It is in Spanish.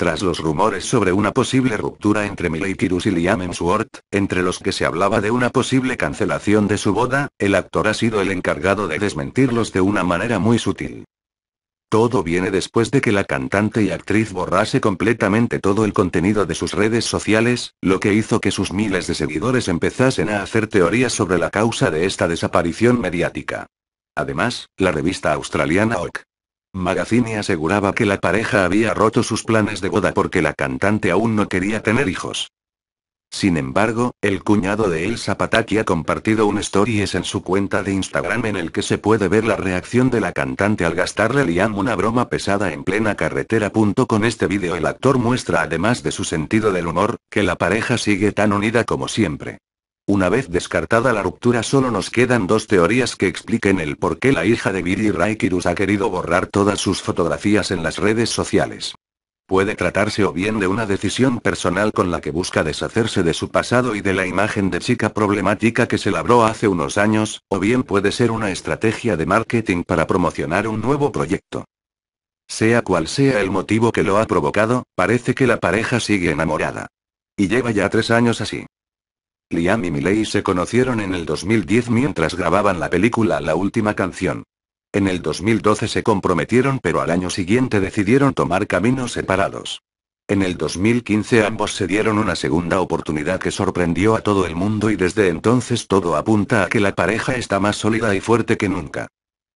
Tras los rumores sobre una posible ruptura entre Miley Cyrus y Liam Hemsworth, entre los que se hablaba de una posible cancelación de su boda, el actor ha sido el encargado de desmentirlos de una manera muy sutil. Todo viene después de que la cantante y actriz borrase completamente todo el contenido de sus redes sociales, lo que hizo que sus miles de seguidores empezasen a hacer teorías sobre la causa de esta desaparición mediática. Además, la revista australiana OK. Magazine aseguraba que la pareja había roto sus planes de boda porque la cantante aún no quería tener hijos. Sin embargo, el cuñado de Elsa Pataki ha compartido un stories en su cuenta de Instagram en el que se puede ver la reacción de la cantante al gastarle Liam una broma pesada en plena carretera. Con este vídeo el actor muestra además de su sentido del humor, que la pareja sigue tan unida como siempre. Una vez descartada la ruptura solo nos quedan dos teorías que expliquen el por qué la hija de Billy Raikirus ha querido borrar todas sus fotografías en las redes sociales. Puede tratarse o bien de una decisión personal con la que busca deshacerse de su pasado y de la imagen de chica problemática que se labró hace unos años, o bien puede ser una estrategia de marketing para promocionar un nuevo proyecto. Sea cual sea el motivo que lo ha provocado, parece que la pareja sigue enamorada. Y lleva ya tres años así. Liam y Miley se conocieron en el 2010 mientras grababan la película La Última Canción. En el 2012 se comprometieron pero al año siguiente decidieron tomar caminos separados. En el 2015 ambos se dieron una segunda oportunidad que sorprendió a todo el mundo y desde entonces todo apunta a que la pareja está más sólida y fuerte que nunca.